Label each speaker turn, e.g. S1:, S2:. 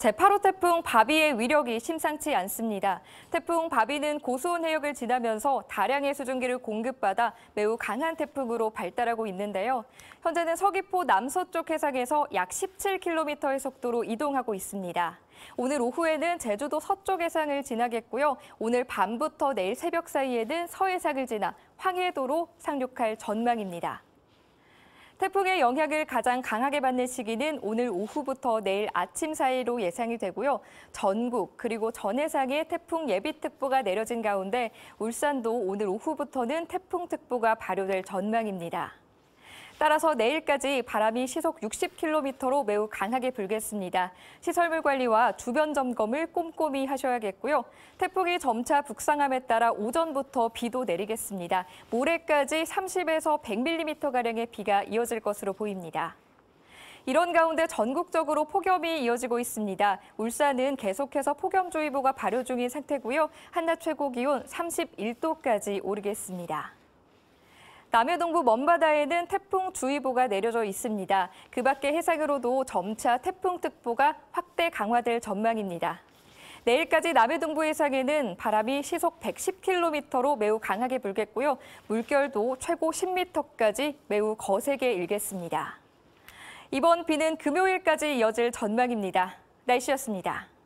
S1: 제8호 태풍 바비의 위력이 심상치 않습니다. 태풍 바비는 고수온 해역을 지나면서 다량의 수증기를 공급받아 매우 강한 태풍으로 발달하고 있는데요. 현재는 서귀포 남서쪽 해상에서 약 17km의 속도로 이동하고 있습니다. 오늘 오후에는 제주도 서쪽 해상을 지나겠고요. 오늘 밤부터 내일 새벽 사이에는 서해상을 지나 황해도로 상륙할 전망입니다. 태풍의 영향을 가장 강하게 받는 시기는 오늘 오후부터 내일 아침 사이로 예상이 되고요. 전국 그리고 전 해상에 태풍 예비특보가 내려진 가운데 울산도 오늘 오후부터는 태풍특보가 발효될 전망입니다. 따라서 내일까지 바람이 시속 60km로 매우 강하게 불겠습니다. 시설물 관리와 주변 점검을 꼼꼼히 하셔야겠고요. 태풍이 점차 북상함에 따라 오전부터 비도 내리겠습니다. 모레까지 30에서 100mm가량의 비가 이어질 것으로 보입니다. 이런 가운데 전국적으로 폭염이 이어지고 있습니다. 울산은 계속해서 폭염주의보가 발효 중인 상태고요. 한낮 최고 기온 31도까지 오르겠습니다. 남해동부 먼바다에는 태풍 주의보가 내려져 있습니다. 그밖에 해상으로도 점차 태풍특보가 확대 강화될 전망입니다. 내일까지 남해동부 해상에는 바람이 시속 110km로 매우 강하게 불겠고요. 물결도 최고 10m까지 매우 거세게 일겠습니다. 이번 비는 금요일까지 이어질 전망입니다. 날씨였습니다.